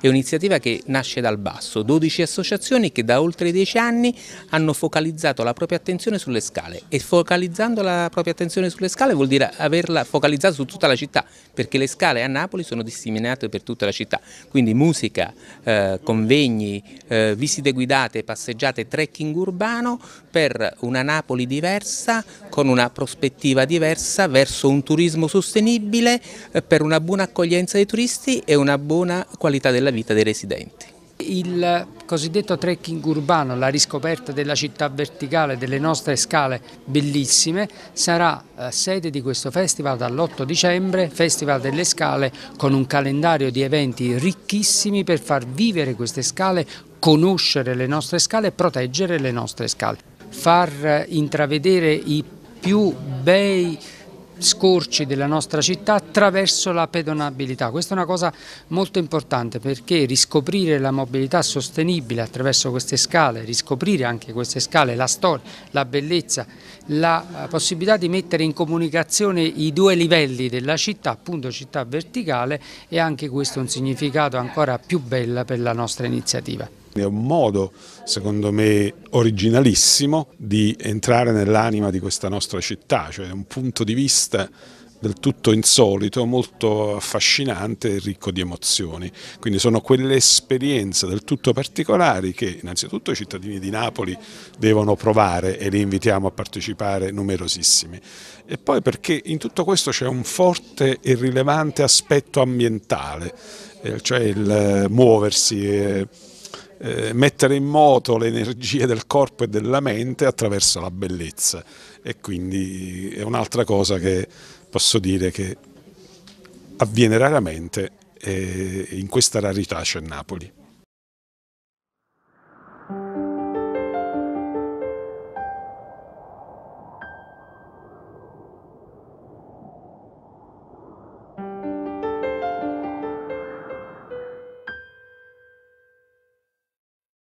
È un'iniziativa che nasce dal basso, 12 associazioni che da oltre 10 anni hanno focalizzato la propria attenzione sulle scale e focalizzando la propria attenzione sulle scale vuol dire averla focalizzata su tutta la città, perché le scale a Napoli sono disseminate per tutta la città, quindi musica, eh, convegni, eh, visite guidate, passeggiate, trekking urbano per una Napoli diversa con una prospettiva diversa verso un turismo sostenibile eh, per una buona accoglienza dei turisti e una buona qualità della vita dei residenti. Il cosiddetto trekking urbano, la riscoperta della città verticale, delle nostre scale bellissime, sarà eh, sede di questo festival dall'8 dicembre, Festival delle Scale, con un calendario di eventi ricchissimi per far vivere queste scale, conoscere le nostre scale e proteggere le nostre scale. Far eh, intravedere i più bei scorci della nostra città attraverso la pedonabilità. Questa è una cosa molto importante perché riscoprire la mobilità sostenibile attraverso queste scale, riscoprire anche queste scale, la storia, la bellezza, la eh, possibilità di mettere in comunicazione i due livelli della città, appunto città verticale è anche questo un significato ancora più bello per la nostra iniziativa. È un modo, secondo me, originalissimo di entrare nell'anima di questa nostra città, cioè un punto di vista del tutto insolito, molto affascinante e ricco di emozioni. Quindi sono quelle esperienze del tutto particolari che innanzitutto i cittadini di Napoli devono provare e li invitiamo a partecipare numerosissimi. E poi perché in tutto questo c'è un forte e rilevante aspetto ambientale, eh, cioè il eh, muoversi eh, eh, mettere in moto le energie del corpo e della mente attraverso la bellezza e quindi è un'altra cosa che posso dire che avviene raramente e eh, in questa rarità c'è Napoli.